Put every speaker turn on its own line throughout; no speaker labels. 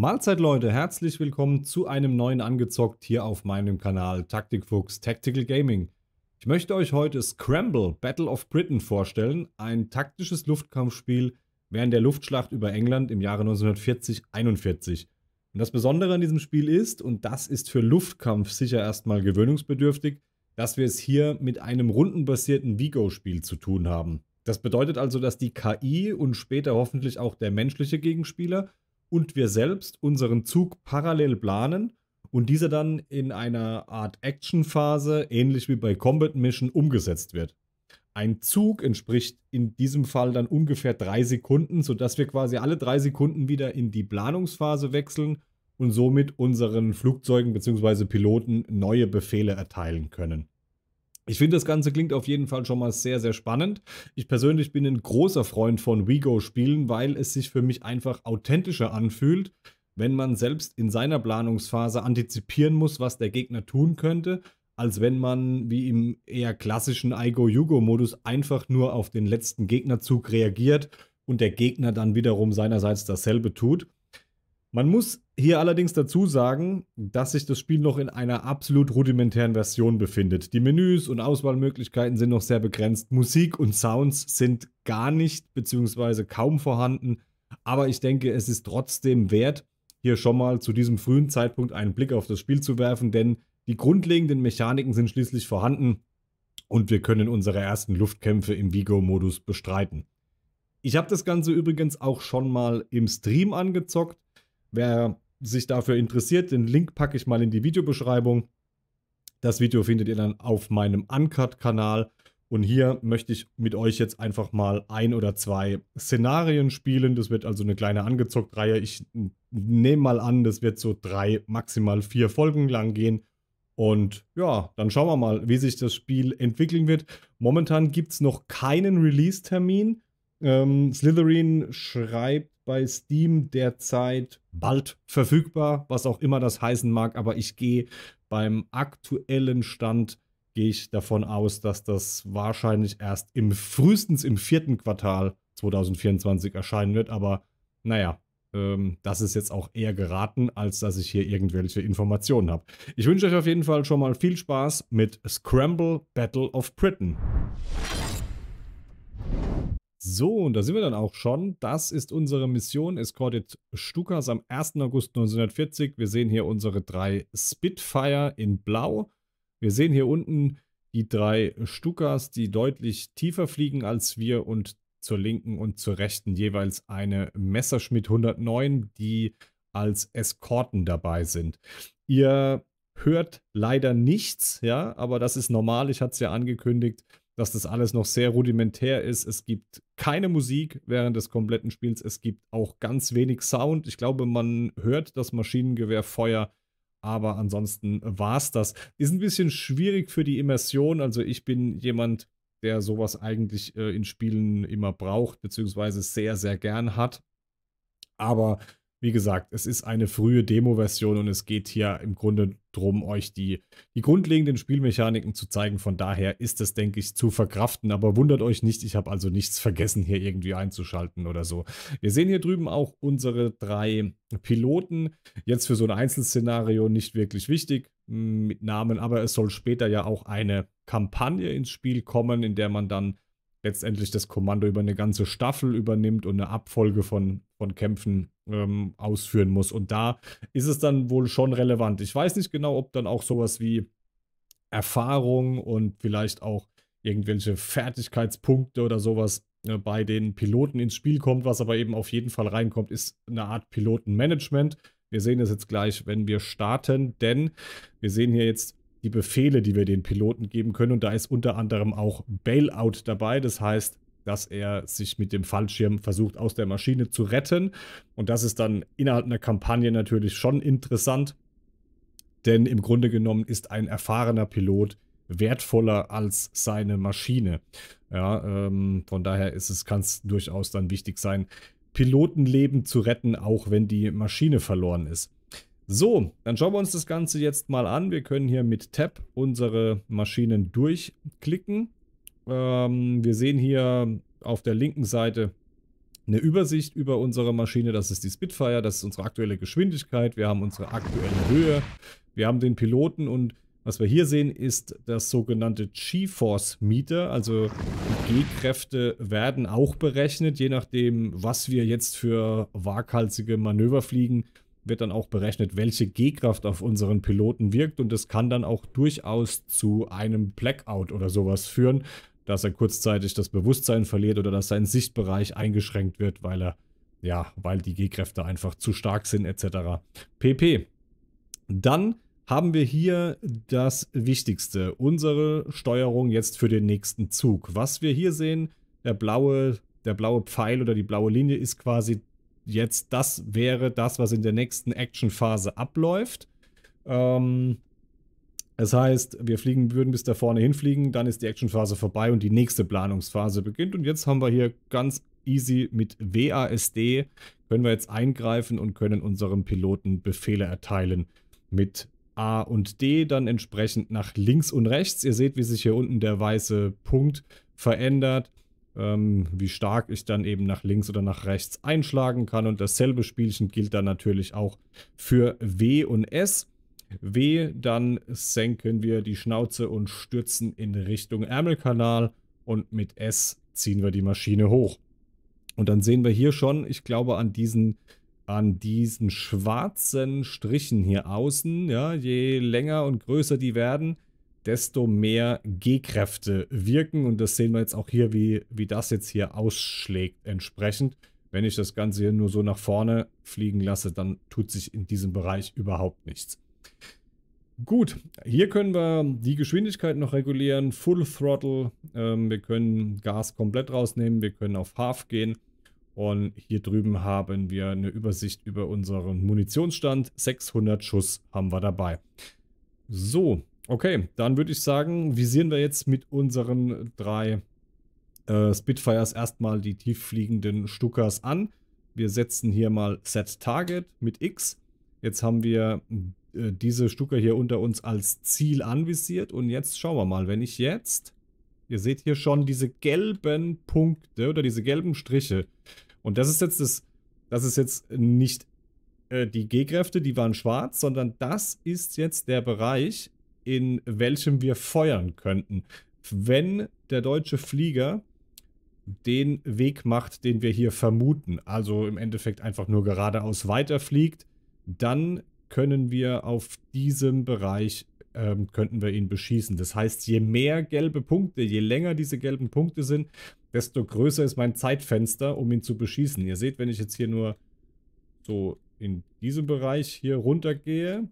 Mahlzeit Leute, herzlich willkommen zu einem neuen Angezockt hier auf meinem Kanal Taktikfuchs Tactical Gaming. Ich möchte euch heute Scramble Battle of Britain vorstellen, ein taktisches Luftkampfspiel während der Luftschlacht über England im Jahre 1940-41. Und das Besondere an diesem Spiel ist, und das ist für Luftkampf sicher erstmal gewöhnungsbedürftig, dass wir es hier mit einem rundenbasierten Vigo-Spiel zu tun haben. Das bedeutet also, dass die KI und später hoffentlich auch der menschliche Gegenspieler und wir selbst unseren Zug parallel planen und dieser dann in einer Art Action-Phase, ähnlich wie bei Combat Mission, umgesetzt wird. Ein Zug entspricht in diesem Fall dann ungefähr drei Sekunden, sodass wir quasi alle drei Sekunden wieder in die Planungsphase wechseln und somit unseren Flugzeugen bzw. Piloten neue Befehle erteilen können. Ich finde, das Ganze klingt auf jeden Fall schon mal sehr, sehr spannend. Ich persönlich bin ein großer Freund von WeGo-Spielen, weil es sich für mich einfach authentischer anfühlt, wenn man selbst in seiner Planungsphase antizipieren muss, was der Gegner tun könnte, als wenn man wie im eher klassischen Igo-Yugo-Modus einfach nur auf den letzten Gegnerzug reagiert und der Gegner dann wiederum seinerseits dasselbe tut. Man muss hier allerdings dazu sagen, dass sich das Spiel noch in einer absolut rudimentären Version befindet. Die Menüs und Auswahlmöglichkeiten sind noch sehr begrenzt. Musik und Sounds sind gar nicht bzw. kaum vorhanden. Aber ich denke, es ist trotzdem wert, hier schon mal zu diesem frühen Zeitpunkt einen Blick auf das Spiel zu werfen, denn die grundlegenden Mechaniken sind schließlich vorhanden und wir können unsere ersten Luftkämpfe im Vigo-Modus bestreiten. Ich habe das Ganze übrigens auch schon mal im Stream angezockt Wer sich dafür interessiert, den Link packe ich mal in die Videobeschreibung. Das Video findet ihr dann auf meinem Uncut-Kanal. Und hier möchte ich mit euch jetzt einfach mal ein oder zwei Szenarien spielen. Das wird also eine kleine angezockt Reihe. Ich nehme mal an, das wird so drei, maximal vier Folgen lang gehen. Und ja, dann schauen wir mal, wie sich das Spiel entwickeln wird. Momentan gibt es noch keinen Release-Termin. Ähm, Slytherin schreibt bei Steam derzeit bald verfügbar, was auch immer das heißen mag, aber ich gehe beim aktuellen Stand gehe ich davon aus, dass das wahrscheinlich erst im frühestens im vierten Quartal 2024 erscheinen wird. Aber naja, ähm, das ist jetzt auch eher geraten, als dass ich hier irgendwelche Informationen habe. Ich wünsche euch auf jeden Fall schon mal viel Spaß mit Scramble Battle of Britain. So, und da sind wir dann auch schon. Das ist unsere Mission Escorted Stukas am 1. August 1940. Wir sehen hier unsere drei Spitfire in Blau. Wir sehen hier unten die drei Stukas, die deutlich tiefer fliegen als wir und zur linken und zur rechten jeweils eine Messerschmitt 109, die als Eskorten dabei sind. Ihr hört leider nichts, ja, aber das ist normal. Ich hatte es ja angekündigt dass das alles noch sehr rudimentär ist. Es gibt keine Musik während des kompletten Spiels. Es gibt auch ganz wenig Sound. Ich glaube, man hört das Maschinengewehrfeuer, aber ansonsten war es das. Ist ein bisschen schwierig für die Immersion. Also ich bin jemand, der sowas eigentlich äh, in Spielen immer braucht, beziehungsweise sehr, sehr gern hat. Aber wie gesagt, es ist eine frühe Demo-Version und es geht hier im Grunde darum, euch die, die grundlegenden Spielmechaniken zu zeigen. Von daher ist es, denke ich, zu verkraften. Aber wundert euch nicht, ich habe also nichts vergessen, hier irgendwie einzuschalten oder so. Wir sehen hier drüben auch unsere drei Piloten. Jetzt für so ein Einzelszenario nicht wirklich wichtig hm, mit Namen, aber es soll später ja auch eine Kampagne ins Spiel kommen, in der man dann letztendlich das Kommando über eine ganze Staffel übernimmt und eine Abfolge von, von Kämpfen ähm, ausführen muss. Und da ist es dann wohl schon relevant. Ich weiß nicht genau, ob dann auch sowas wie Erfahrung und vielleicht auch irgendwelche Fertigkeitspunkte oder sowas äh, bei den Piloten ins Spiel kommt. Was aber eben auf jeden Fall reinkommt, ist eine Art Pilotenmanagement. Wir sehen das jetzt gleich, wenn wir starten, denn wir sehen hier jetzt die Befehle, die wir den Piloten geben können. Und da ist unter anderem auch Bailout dabei. Das heißt, dass er sich mit dem Fallschirm versucht, aus der Maschine zu retten. Und das ist dann innerhalb einer Kampagne natürlich schon interessant, denn im Grunde genommen ist ein erfahrener Pilot wertvoller als seine Maschine. Ja, ähm, von daher ist es, kann es durchaus dann wichtig sein, Pilotenleben zu retten, auch wenn die Maschine verloren ist. So, dann schauen wir uns das Ganze jetzt mal an. Wir können hier mit Tab unsere Maschinen durchklicken. Ähm, wir sehen hier auf der linken Seite eine Übersicht über unsere Maschine. Das ist die Spitfire, das ist unsere aktuelle Geschwindigkeit, wir haben unsere aktuelle Höhe, wir haben den Piloten und was wir hier sehen, ist das sogenannte G-Force-Meter. Also die G-Kräfte werden auch berechnet, je nachdem, was wir jetzt für waghalsige Manöver fliegen wird dann auch berechnet, welche G-Kraft auf unseren Piloten wirkt und das kann dann auch durchaus zu einem Blackout oder sowas führen dass er kurzzeitig das Bewusstsein verliert oder dass sein Sichtbereich eingeschränkt wird, weil er, ja, weil die G-Kräfte einfach zu stark sind, etc. PP. Dann haben wir hier das Wichtigste, unsere Steuerung jetzt für den nächsten Zug. Was wir hier sehen, der blaue, der blaue Pfeil oder die blaue Linie ist quasi jetzt, das wäre das, was in der nächsten Actionphase abläuft. Ähm, das heißt, wir fliegen würden bis da vorne hinfliegen, dann ist die Actionphase vorbei und die nächste Planungsphase beginnt. Und jetzt haben wir hier ganz easy mit WASD können wir jetzt eingreifen und können unserem Piloten Befehle erteilen mit A und D dann entsprechend nach links und rechts. Ihr seht, wie sich hier unten der weiße Punkt verändert, ähm, wie stark ich dann eben nach links oder nach rechts einschlagen kann. Und dasselbe Spielchen gilt dann natürlich auch für W und S weh, dann senken wir die Schnauze und stürzen in Richtung Ärmelkanal und mit S ziehen wir die Maschine hoch. Und dann sehen wir hier schon, ich glaube an diesen an diesen schwarzen Strichen hier außen, ja, je länger und größer die werden, desto mehr G-Kräfte wirken. Und das sehen wir jetzt auch hier, wie, wie das jetzt hier ausschlägt entsprechend. Wenn ich das Ganze hier nur so nach vorne fliegen lasse, dann tut sich in diesem Bereich überhaupt nichts. Gut, hier können wir die Geschwindigkeit noch regulieren, Full Throttle, ähm, wir können Gas komplett rausnehmen, wir können auf Half gehen und hier drüben haben wir eine Übersicht über unseren Munitionsstand, 600 Schuss haben wir dabei. So, okay, dann würde ich sagen, visieren wir jetzt mit unseren drei äh, Spitfires erstmal die tieffliegenden Stuckers an. Wir setzen hier mal Set Target mit X. Jetzt haben wir äh, diese Stucker hier unter uns als Ziel anvisiert. Und jetzt schauen wir mal, wenn ich jetzt... Ihr seht hier schon diese gelben Punkte oder diese gelben Striche. Und das ist jetzt das, das ist jetzt nicht äh, die G-Kräfte, die waren schwarz, sondern das ist jetzt der Bereich, in welchem wir feuern könnten. Wenn der deutsche Flieger den Weg macht, den wir hier vermuten, also im Endeffekt einfach nur geradeaus weiterfliegt, dann können wir auf diesem Bereich, ähm, könnten wir ihn beschießen. Das heißt, je mehr gelbe Punkte, je länger diese gelben Punkte sind, desto größer ist mein Zeitfenster, um ihn zu beschießen. Ihr seht, wenn ich jetzt hier nur so in diesem Bereich hier runtergehe,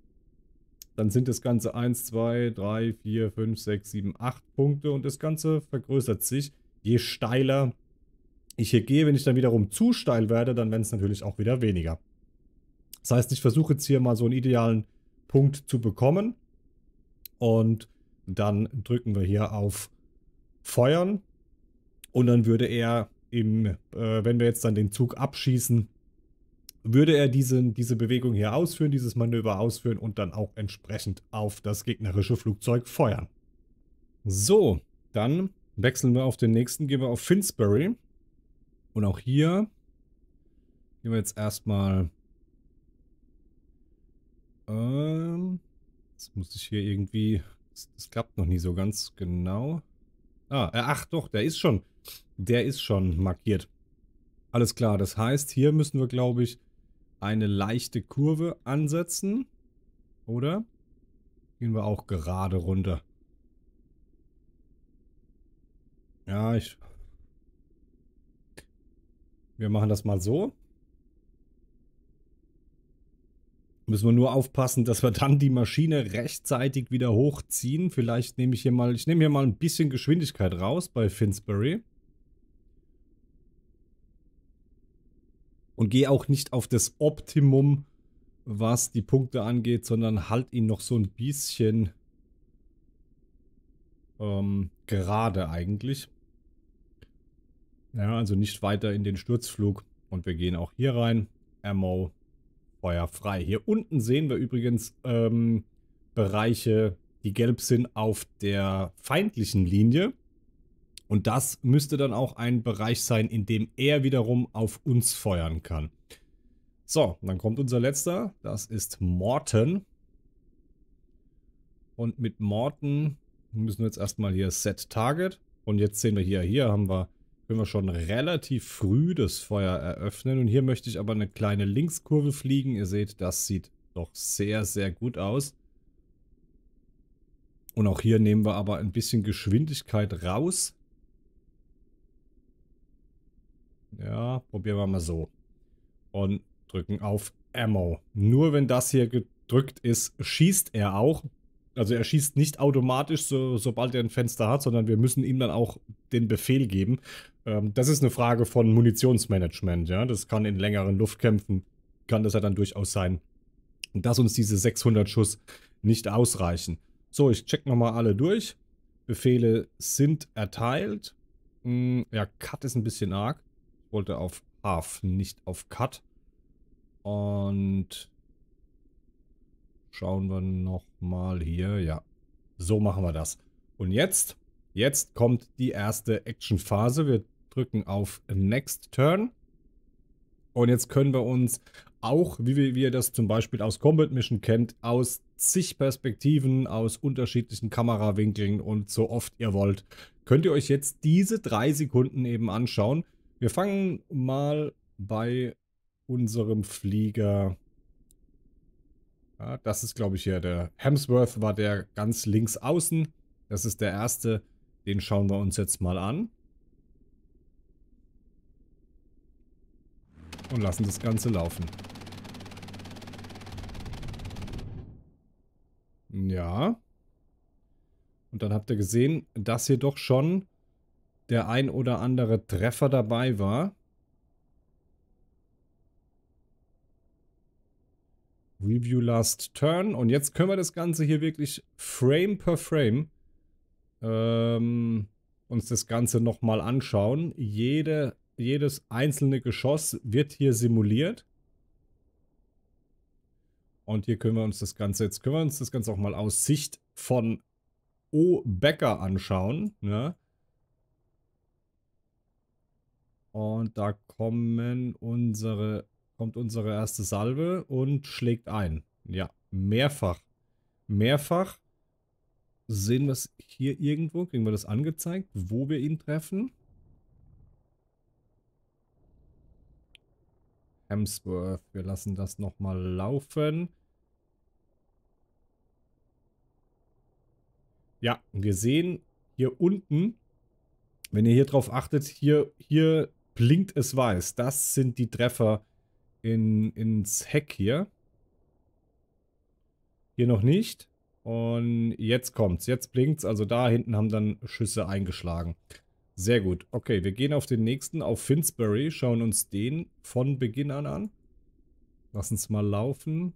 dann sind das Ganze 1, 2, 3, 4, 5, 6, 7, 8 Punkte und das Ganze vergrößert sich, je steiler ich hier gehe. Wenn ich dann wiederum zu steil werde, dann werden es natürlich auch wieder weniger. Das heißt, ich versuche jetzt hier mal so einen idealen Punkt zu bekommen. Und dann drücken wir hier auf Feuern. Und dann würde er, im, äh, wenn wir jetzt dann den Zug abschießen, würde er diesen, diese Bewegung hier ausführen, dieses Manöver ausführen und dann auch entsprechend auf das gegnerische Flugzeug feuern. So, dann wechseln wir auf den nächsten, gehen wir auf Finsbury. Und auch hier gehen wir jetzt erstmal ähm, jetzt muss ich hier irgendwie... Das, das klappt noch nie so ganz genau. Ah, äh, ach doch, der ist schon... Der ist schon markiert. Alles klar, das heißt, hier müssen wir, glaube ich, eine leichte Kurve ansetzen. Oder? Gehen wir auch gerade runter. Ja, ich... Wir machen das mal so. Müssen wir nur aufpassen, dass wir dann die Maschine rechtzeitig wieder hochziehen. Vielleicht nehme ich hier mal, ich nehme hier mal ein bisschen Geschwindigkeit raus bei Finsbury. Und gehe auch nicht auf das Optimum, was die Punkte angeht, sondern halt ihn noch so ein bisschen ähm, gerade eigentlich. Ja, also nicht weiter in den Sturzflug. Und wir gehen auch hier rein. Ammo feuerfrei. Hier unten sehen wir übrigens ähm, Bereiche, die gelb sind auf der feindlichen Linie. Und das müsste dann auch ein Bereich sein, in dem er wiederum auf uns feuern kann. So, dann kommt unser letzter. Das ist Morten. Und mit Morten müssen wir jetzt erstmal hier Set Target. Und jetzt sehen wir hier, hier haben wir können wir schon relativ früh das Feuer eröffnen. Und hier möchte ich aber eine kleine Linkskurve fliegen. Ihr seht, das sieht doch sehr, sehr gut aus. Und auch hier nehmen wir aber ein bisschen Geschwindigkeit raus. Ja, probieren wir mal so. Und drücken auf Ammo. Nur wenn das hier gedrückt ist, schießt er auch also er schießt nicht automatisch, so, sobald er ein Fenster hat, sondern wir müssen ihm dann auch den Befehl geben. Ähm, das ist eine Frage von Munitionsmanagement, ja. Das kann in längeren Luftkämpfen, kann das ja dann durchaus sein, dass uns diese 600 Schuss nicht ausreichen. So, ich check nochmal alle durch. Befehle sind erteilt. Hm, ja, Cut ist ein bisschen arg. Ich wollte auf Half, nicht auf Cut. Und schauen wir nochmal hier. Ja, so machen wir das. Und jetzt, jetzt kommt die erste Action-Phase. Wir drücken auf Next Turn. Und jetzt können wir uns auch, wie wir, wie ihr das zum Beispiel aus Combat Mission kennt, aus zig Perspektiven, aus unterschiedlichen Kamerawinkeln und so oft ihr wollt, könnt ihr euch jetzt diese drei Sekunden eben anschauen. Wir fangen mal bei unserem Flieger an. Ja, das ist, glaube ich, hier der Hemsworth war der ganz links außen. Das ist der erste. Den schauen wir uns jetzt mal an. Und lassen das Ganze laufen. Ja. Und dann habt ihr gesehen, dass hier doch schon der ein oder andere Treffer dabei war. Review Last Turn. Und jetzt können wir das Ganze hier wirklich Frame per Frame ähm, uns das Ganze nochmal anschauen. Jede, jedes einzelne Geschoss wird hier simuliert. Und hier können wir uns das Ganze, jetzt können wir uns das Ganze auch mal aus Sicht von O. Becker anschauen. Ne? Und da kommen unsere kommt unsere erste Salve und schlägt ein. Ja, mehrfach. Mehrfach. Sehen wir es hier irgendwo? Kriegen wir das angezeigt, wo wir ihn treffen? Hemsworth. Wir lassen das nochmal laufen. Ja, wir sehen hier unten, wenn ihr hier drauf achtet, hier, hier blinkt es weiß. Das sind die Treffer, in, ins Heck hier. Hier noch nicht. Und jetzt kommt's. Jetzt blinkt's. Also da hinten haben dann Schüsse eingeschlagen. Sehr gut. Okay, wir gehen auf den nächsten, auf Finsbury. Schauen uns den von Beginn an an. Lass uns mal laufen.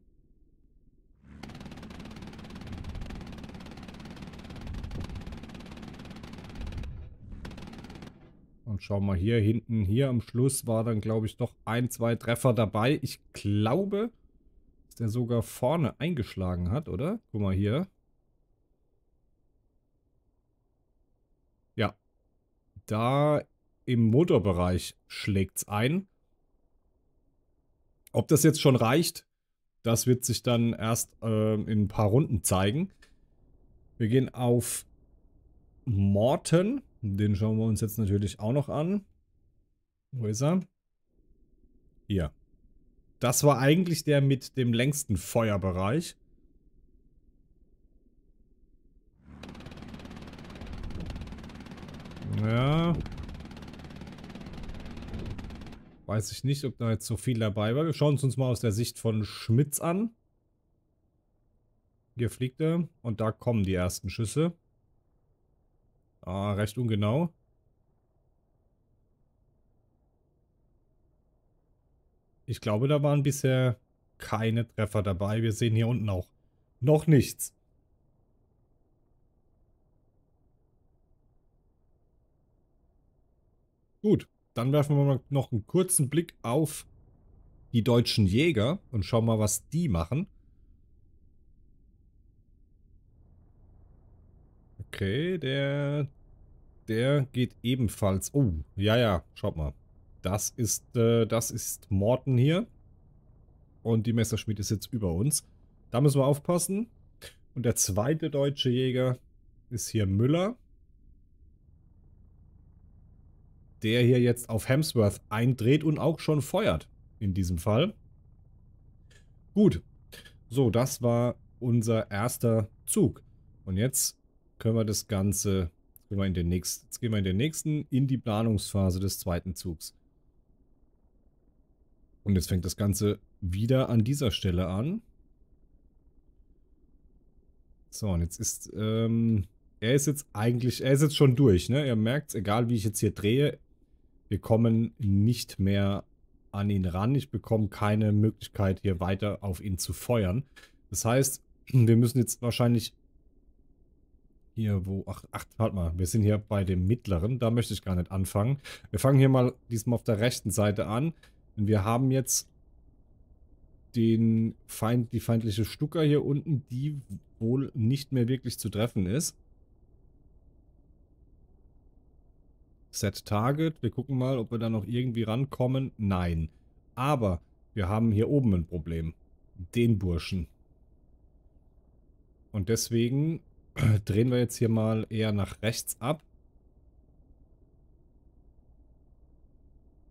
schau mal hier hinten, hier am Schluss war dann, glaube ich, doch ein, zwei Treffer dabei. Ich glaube, dass der sogar vorne eingeschlagen hat, oder? Guck mal hier. Ja, da im Motorbereich schlägt es ein. Ob das jetzt schon reicht, das wird sich dann erst äh, in ein paar Runden zeigen. Wir gehen auf Morton. Den schauen wir uns jetzt natürlich auch noch an. Wo ist er? Hier. Das war eigentlich der mit dem längsten Feuerbereich. Ja. Weiß ich nicht, ob da jetzt so viel dabei war. Wir schauen es uns mal aus der Sicht von Schmitz an. Hier fliegt er und da kommen die ersten Schüsse. Ah, recht ungenau. Ich glaube, da waren bisher keine Treffer dabei. Wir sehen hier unten auch noch nichts. Gut, dann werfen wir mal noch einen kurzen Blick auf die deutschen Jäger und schauen mal, was die machen. Okay, der, der geht ebenfalls. Oh, ja, ja, schaut mal. Das ist, äh, das ist Morten hier. Und die Messerschmied ist jetzt über uns. Da müssen wir aufpassen. Und der zweite deutsche Jäger ist hier Müller. Der hier jetzt auf Hemsworth eindreht und auch schon feuert. In diesem Fall. Gut. So, das war unser erster Zug. Und jetzt können wir das Ganze, jetzt gehen wir in den nächsten, jetzt gehen wir in den nächsten, in die Planungsphase des zweiten Zugs. Und jetzt fängt das Ganze wieder an dieser Stelle an. So, und jetzt ist, ähm, er ist jetzt eigentlich, er ist jetzt schon durch, ne? Ihr merkt, egal wie ich jetzt hier drehe, wir kommen nicht mehr an ihn ran. Ich bekomme keine Möglichkeit, hier weiter auf ihn zu feuern. Das heißt, wir müssen jetzt wahrscheinlich hier wo, ach, ach, halt mal, wir sind hier bei dem mittleren, da möchte ich gar nicht anfangen. Wir fangen hier mal diesmal auf der rechten Seite an. Und wir haben jetzt den Feind, die feindliche Stucker hier unten, die wohl nicht mehr wirklich zu treffen ist. Set Target. Wir gucken mal, ob wir da noch irgendwie rankommen. Nein. Aber wir haben hier oben ein Problem. Den Burschen. Und deswegen äh, drehen wir jetzt hier mal eher nach rechts ab.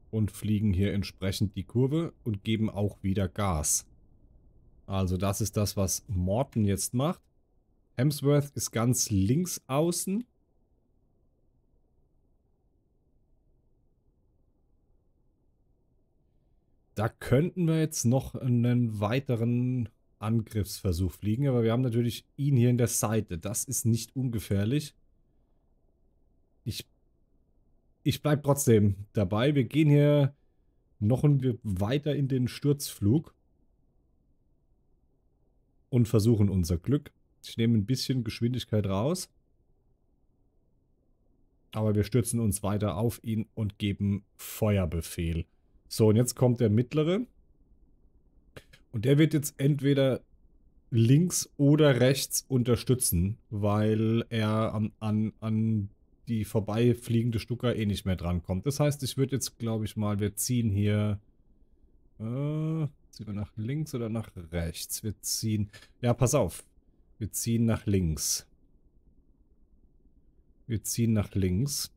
Und fliegen hier entsprechend die Kurve und geben auch wieder Gas. Also das ist das, was Morton jetzt macht. Hemsworth ist ganz links außen. Da könnten wir jetzt noch einen weiteren Angriffsversuch fliegen. Aber wir haben natürlich ihn hier in der Seite. Das ist nicht ungefährlich. Ich, ich bleibe trotzdem dabei. Wir gehen hier noch ein, weiter in den Sturzflug. Und versuchen unser Glück. Ich nehme ein bisschen Geschwindigkeit raus. Aber wir stürzen uns weiter auf ihn und geben Feuerbefehl. So, und jetzt kommt der mittlere. Und der wird jetzt entweder links oder rechts unterstützen, weil er an, an, an die vorbeifliegende Stuka eh nicht mehr drankommt. Das heißt, ich würde jetzt, glaube ich mal, wir ziehen hier... Äh, ziehen wir nach links oder nach rechts? Wir ziehen... Ja, pass auf. Wir ziehen nach links. Wir ziehen nach links.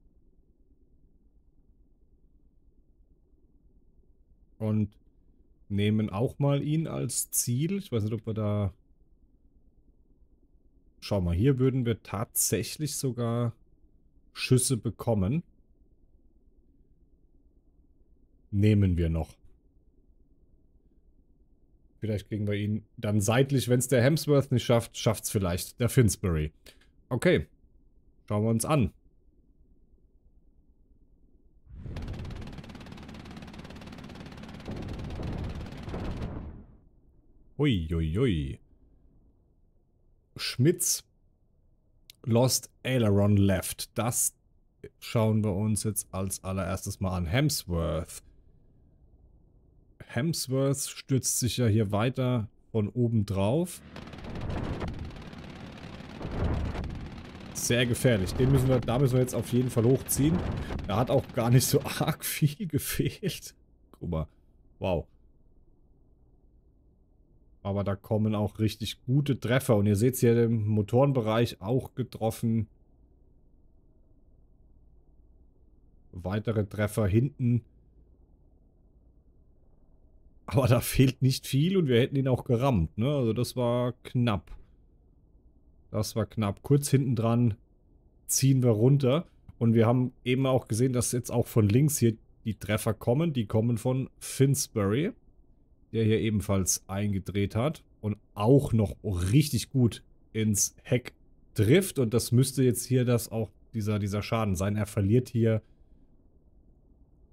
Und nehmen auch mal ihn als Ziel. Ich weiß nicht, ob wir da... Schau mal, hier würden wir tatsächlich sogar Schüsse bekommen. Nehmen wir noch. Vielleicht kriegen wir ihn dann seitlich, wenn es der Hemsworth nicht schafft, schafft es vielleicht der Finsbury. Okay, schauen wir uns an. Uiuiui. Schmitz Lost Aileron Left. Das schauen wir uns jetzt als allererstes mal an. Hemsworth. Hemsworth stürzt sich ja hier weiter von oben drauf. Sehr gefährlich. Den müssen wir, da müssen wir jetzt auf jeden Fall hochziehen. Da hat auch gar nicht so arg viel gefehlt. Guck mal. Wow. Aber da kommen auch richtig gute Treffer. Und ihr seht es hier im Motorenbereich auch getroffen. Weitere Treffer hinten. Aber da fehlt nicht viel und wir hätten ihn auch gerammt. Ne? Also das war knapp. Das war knapp. Kurz hinten dran ziehen wir runter. Und wir haben eben auch gesehen, dass jetzt auch von links hier die Treffer kommen. Die kommen von Finsbury der hier ebenfalls eingedreht hat und auch noch richtig gut ins Heck trifft. Und das müsste jetzt hier das auch dieser, dieser Schaden sein. Er verliert hier.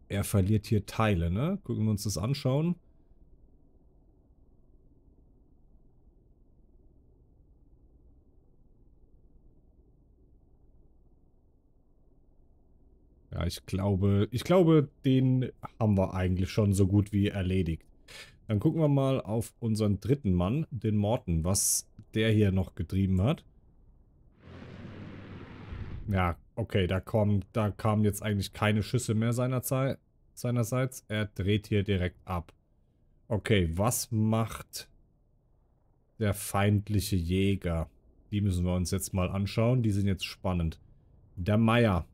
Er verliert hier Teile, ne? Gucken wir uns das anschauen. Ja, ich glaube, ich glaube, den haben wir eigentlich schon so gut wie erledigt. Dann gucken wir mal auf unseren dritten Mann, den Morten, was der hier noch getrieben hat. Ja, okay, da, kommen, da kamen jetzt eigentlich keine Schüsse mehr seinerseits. Er dreht hier direkt ab. Okay, was macht der feindliche Jäger? Die müssen wir uns jetzt mal anschauen, die sind jetzt spannend. Der Meier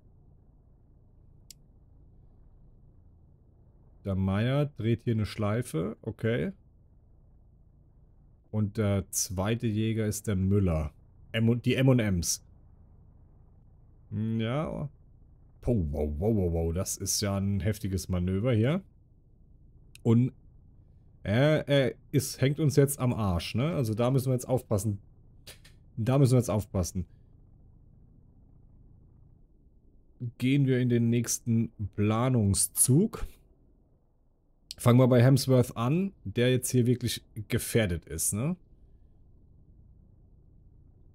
Der Meier dreht hier eine Schleife, okay. Und der zweite Jäger ist der Müller. M die M&Ms. Hm, ja. Wow, wow, wow, wow, wow. Das ist ja ein heftiges Manöver hier. Und er, er ist, hängt uns jetzt am Arsch, ne? Also da müssen wir jetzt aufpassen. Da müssen wir jetzt aufpassen. Gehen wir in den nächsten Planungszug. Fangen wir bei Hemsworth an, der jetzt hier wirklich gefährdet ist, ne?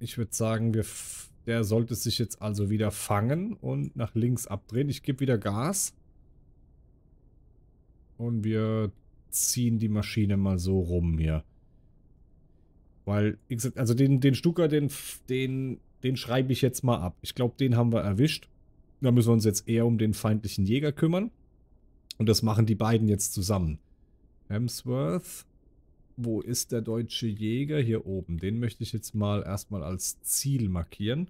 Ich würde sagen, wir der sollte sich jetzt also wieder fangen und nach links abdrehen. Ich gebe wieder Gas. Und wir ziehen die Maschine mal so rum hier. Weil, wie gesagt, also den, den Stucker, den, den, den schreibe ich jetzt mal ab. Ich glaube, den haben wir erwischt. Da müssen wir uns jetzt eher um den feindlichen Jäger kümmern. Und das machen die beiden jetzt zusammen. Hemsworth. Wo ist der deutsche Jäger? Hier oben. Den möchte ich jetzt mal erstmal als Ziel markieren.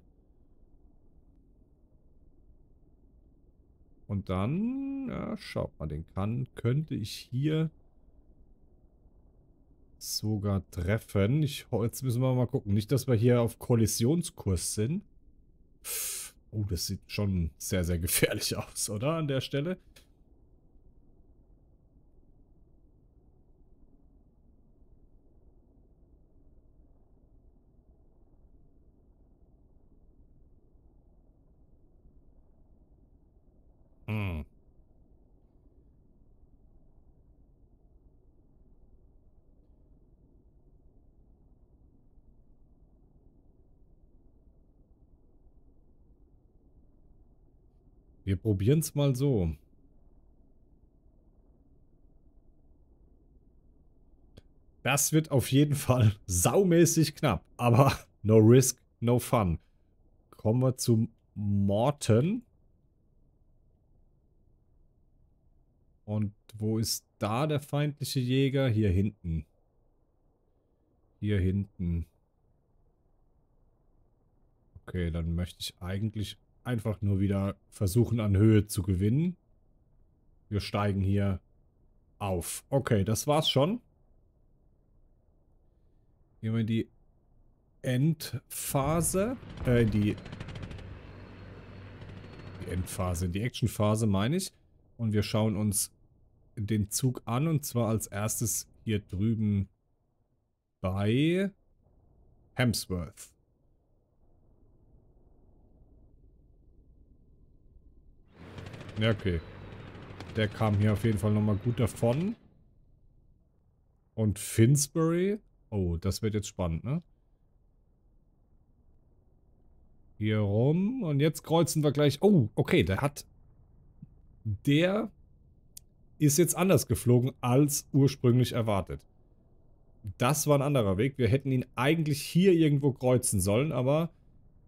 Und dann, ja, schaut mal, den kann, könnte ich hier sogar treffen. Ich, jetzt müssen wir mal gucken. Nicht, dass wir hier auf Kollisionskurs sind. Oh, das sieht schon sehr, sehr gefährlich aus, oder? An der Stelle. Wir probieren es mal so. Das wird auf jeden Fall saumäßig knapp. Aber no risk, no fun. Kommen wir zum Morten. Und wo ist da der feindliche Jäger? Hier hinten. Hier hinten. Okay, dann möchte ich eigentlich einfach nur wieder versuchen, an Höhe zu gewinnen. Wir steigen hier auf. Okay, das war's schon. Gehen wir in die Endphase. Äh, in die, die Endphase, in die Actionphase meine ich. Und wir schauen uns den Zug an und zwar als erstes hier drüben bei Hemsworth. Ja, okay. Der kam hier auf jeden Fall nochmal gut davon. Und Finsbury? Oh, das wird jetzt spannend, ne? Hier rum. Und jetzt kreuzen wir gleich. Oh, okay, der hat... Der ist jetzt anders geflogen als ursprünglich erwartet. Das war ein anderer Weg. Wir hätten ihn eigentlich hier irgendwo kreuzen sollen, aber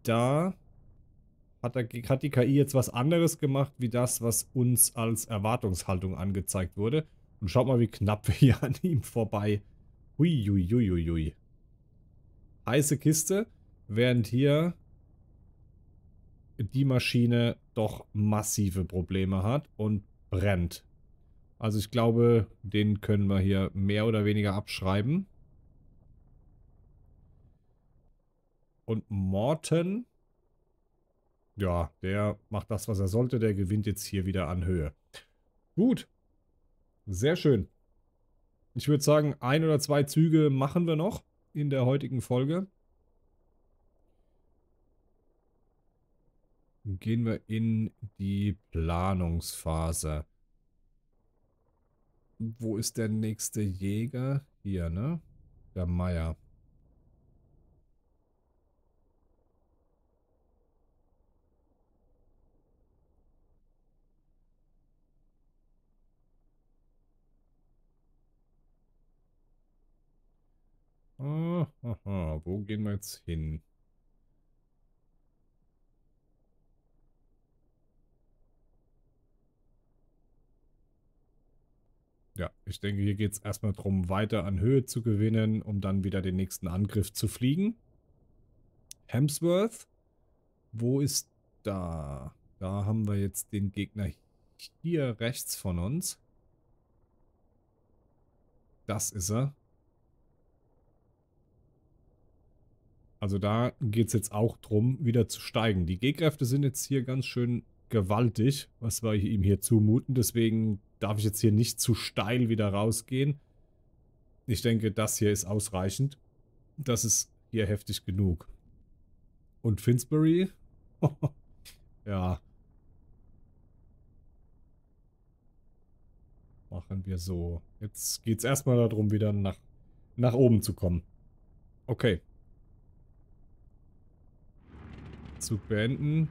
da hat, er, hat die KI jetzt was anderes gemacht, wie das, was uns als Erwartungshaltung angezeigt wurde. Und schaut mal, wie knapp wir hier an ihm vorbei. Hui, hui, hui, hui, hui. Heiße Kiste, während hier die Maschine doch massive Probleme hat und brennt. Also ich glaube, den können wir hier mehr oder weniger abschreiben. Und Morton ja, der macht das, was er sollte. Der gewinnt jetzt hier wieder an Höhe. Gut. Sehr schön. Ich würde sagen, ein oder zwei Züge machen wir noch in der heutigen Folge. Gehen wir in die Planungsphase. Wo ist der nächste Jäger? Hier, ne? Der Meier. Aha, wo gehen wir jetzt hin? Ja, ich denke, hier geht es erstmal darum, weiter an Höhe zu gewinnen, um dann wieder den nächsten Angriff zu fliegen. Hemsworth, wo ist da? Da haben wir jetzt den Gegner hier rechts von uns. Das ist er. Also da geht es jetzt auch drum, wieder zu steigen. Die G-Kräfte sind jetzt hier ganz schön gewaltig, was wir ihm hier zumuten. Deswegen darf ich jetzt hier nicht zu steil wieder rausgehen. Ich denke, das hier ist ausreichend. Das ist hier heftig genug. Und Finsbury? ja. Machen wir so. Jetzt geht es erstmal darum, wieder nach, nach oben zu kommen. Okay. Feldzug beenden.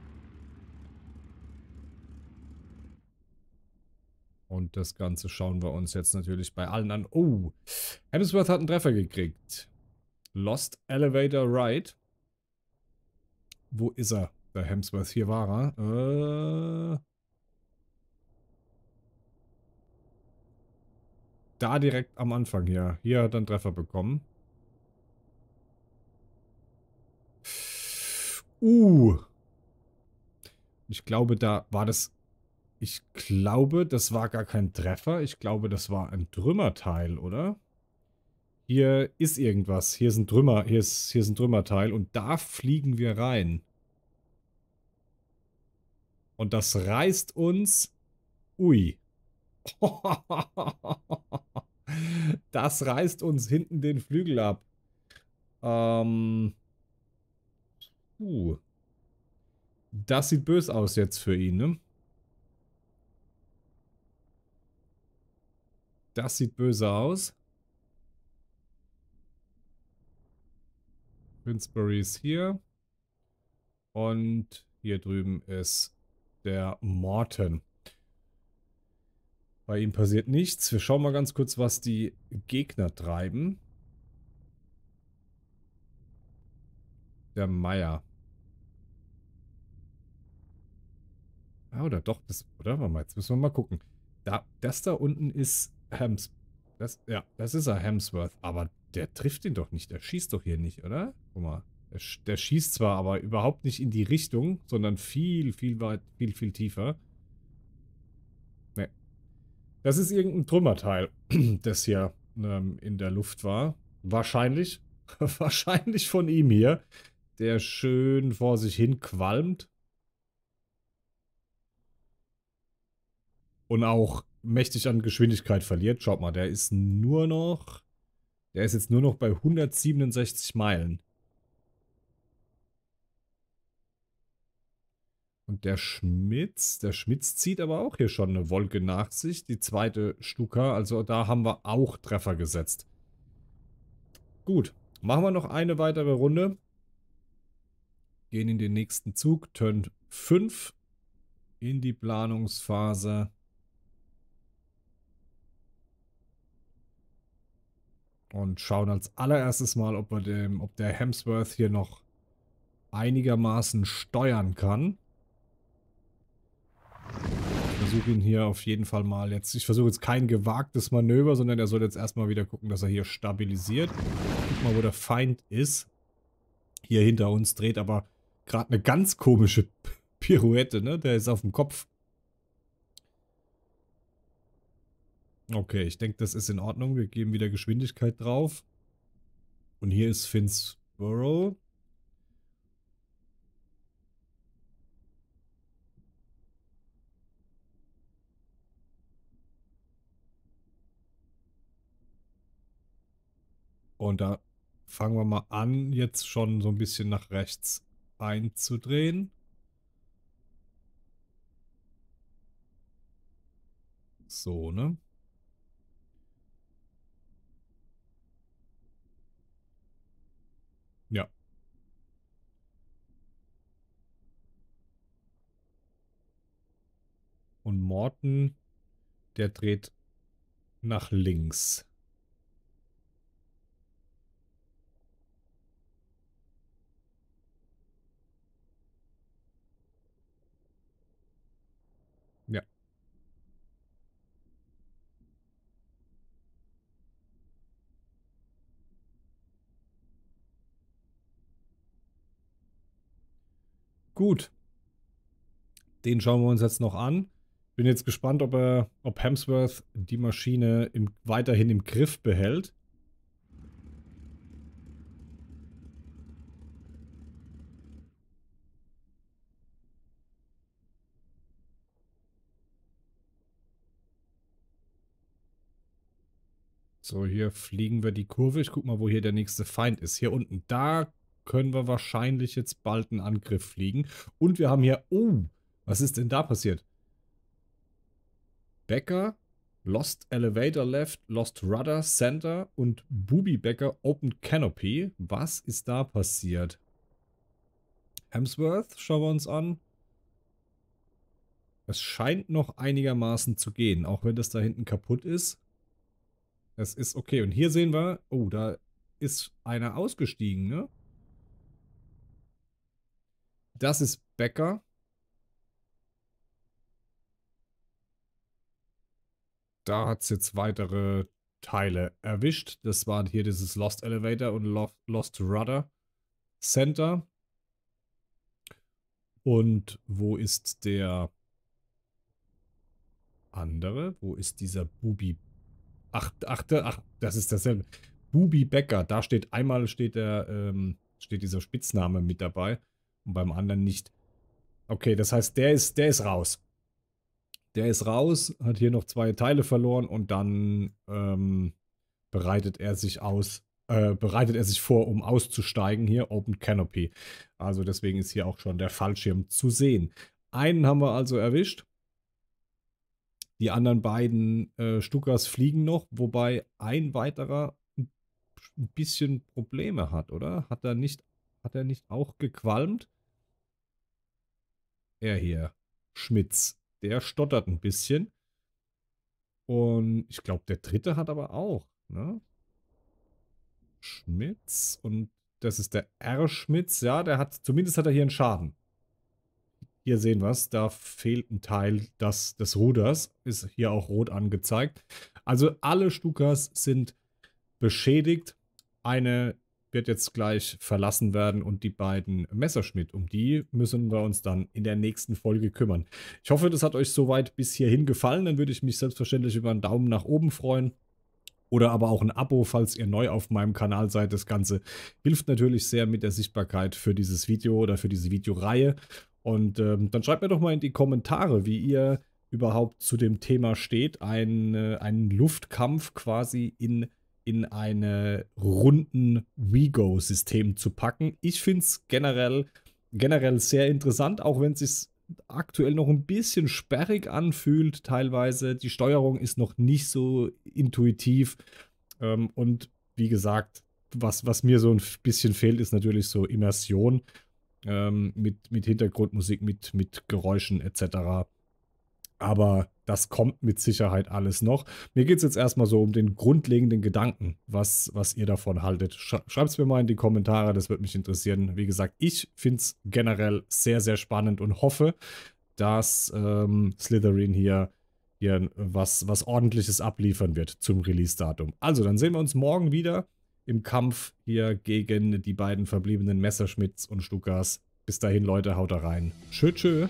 Und das Ganze schauen wir uns jetzt natürlich bei allen an. Oh, Hemsworth hat einen Treffer gekriegt. Lost Elevator Ride. Wo ist er, der Hemsworth? Hier war er. Äh da direkt am Anfang hier. Hier hat er einen Treffer bekommen. Uh. Ich glaube, da war das... Ich glaube, das war gar kein Treffer. Ich glaube, das war ein Trümmerteil, oder? Hier ist irgendwas. Hier ist ein Trümmer. Hier ist, hier ist ein Trümmerteil. Und da fliegen wir rein. Und das reißt uns... Ui. Das reißt uns hinten den Flügel ab. Ähm, Uh. Das sieht böse aus jetzt für ihn, ne? Das sieht böse aus. Finsbury ist hier. Und hier drüben ist der Morton. Bei ihm passiert nichts. Wir schauen mal ganz kurz, was die Gegner treiben. Der Meier. Ah, oder doch, das, oder? Warte mal, jetzt müssen wir mal gucken. Da, das da unten ist Hams. Das, ja, das ist er, Hemsworth. Aber der trifft ihn doch nicht. Der schießt doch hier nicht, oder? Guck mal. Der, der schießt zwar, aber überhaupt nicht in die Richtung, sondern viel, viel weit, viel, viel tiefer. Ne. Das ist irgendein Trümmerteil, das hier ähm, in der Luft war. Wahrscheinlich. Wahrscheinlich von ihm hier der schön vor sich hin qualmt. Und auch mächtig an Geschwindigkeit verliert. Schaut mal, der ist nur noch... Der ist jetzt nur noch bei 167 Meilen. Und der Schmitz, der Schmitz zieht aber auch hier schon eine Wolke nach sich. Die zweite Stuka, also da haben wir auch Treffer gesetzt. Gut, machen wir noch eine weitere Runde gehen in den nächsten Zug, Turn 5 in die Planungsphase. Und schauen als allererstes mal, ob, wir dem, ob der Hemsworth hier noch einigermaßen steuern kann. Ich versuche ihn hier auf jeden Fall mal jetzt. Ich versuche jetzt kein gewagtes Manöver, sondern er soll jetzt erstmal wieder gucken, dass er hier stabilisiert. Guck mal, wo der Feind ist. Hier hinter uns dreht, aber gerade eine ganz komische Pirouette, ne? Der ist auf dem Kopf. Okay, ich denke, das ist in Ordnung. Wir geben wieder Geschwindigkeit drauf. Und hier ist Finn's Burrow. Und da fangen wir mal an, jetzt schon so ein bisschen nach rechts einzudrehen. So, ne? Ja. Und Morten, der dreht nach links. Gut. Den schauen wir uns jetzt noch an. Bin jetzt gespannt, ob, er, ob Hemsworth die Maschine im, weiterhin im Griff behält. So, hier fliegen wir die Kurve. Ich guck mal, wo hier der nächste Feind ist. Hier unten. Da können wir wahrscheinlich jetzt bald einen Angriff fliegen. Und wir haben hier... Oh, was ist denn da passiert? Becker, Lost Elevator Left, Lost Rudder Center und Booby Becker Open Canopy. Was ist da passiert? Hemsworth schauen wir uns an. Es scheint noch einigermaßen zu gehen, auch wenn das da hinten kaputt ist. Es ist okay. Und hier sehen wir, oh, da ist einer ausgestiegen, ne? Das ist Becker. Da hat es jetzt weitere Teile erwischt. Das waren hier dieses Lost Elevator und Lost Rudder Center. Und wo ist der andere? Wo ist dieser Bubi? Ach, ach, ach das ist dasselbe. Bubi Becker. Da steht einmal steht der, ähm, steht dieser Spitzname mit dabei und beim anderen nicht. Okay, das heißt, der ist, der ist raus. Der ist raus, hat hier noch zwei Teile verloren und dann ähm, bereitet er sich aus, äh, bereitet er sich vor, um auszusteigen hier, Open Canopy. Also deswegen ist hier auch schon der Fallschirm zu sehen. Einen haben wir also erwischt. Die anderen beiden äh, Stukas fliegen noch, wobei ein weiterer ein bisschen Probleme hat, oder? Hat er nicht, hat er nicht auch gequalmt? er hier, Schmitz, der stottert ein bisschen. Und ich glaube, der dritte hat aber auch, ne? Schmitz und das ist der R. Schmitz, ja, der hat, zumindest hat er hier einen Schaden. Hier sehen wir es, da fehlt ein Teil des, des Ruders, ist hier auch rot angezeigt. Also alle Stukas sind beschädigt. Eine wird jetzt gleich verlassen werden und die beiden Messerschmidt, um die müssen wir uns dann in der nächsten Folge kümmern. Ich hoffe, das hat euch soweit bis hierhin gefallen. Dann würde ich mich selbstverständlich über einen Daumen nach oben freuen. Oder aber auch ein Abo, falls ihr neu auf meinem Kanal seid. Das Ganze hilft natürlich sehr mit der Sichtbarkeit für dieses Video oder für diese Videoreihe. Und ähm, dann schreibt mir doch mal in die Kommentare, wie ihr überhaupt zu dem Thema steht. Ein, äh, einen Luftkampf quasi in in eine runden WeGo-System zu packen. Ich finde es generell, generell sehr interessant, auch wenn es sich aktuell noch ein bisschen sperrig anfühlt teilweise. Die Steuerung ist noch nicht so intuitiv. Ähm, und wie gesagt, was, was mir so ein bisschen fehlt, ist natürlich so Immersion ähm, mit, mit Hintergrundmusik, mit, mit Geräuschen etc aber das kommt mit Sicherheit alles noch. Mir geht es jetzt erstmal so um den grundlegenden Gedanken, was, was ihr davon haltet. Schreibt es mir mal in die Kommentare, das würde mich interessieren. Wie gesagt, ich finde es generell sehr, sehr spannend und hoffe, dass ähm, Slytherin hier, hier was, was ordentliches abliefern wird zum Release-Datum. Also, dann sehen wir uns morgen wieder im Kampf hier gegen die beiden verbliebenen Messerschmitts und Stukas. Bis dahin, Leute, haut da rein. Tschö, tschö.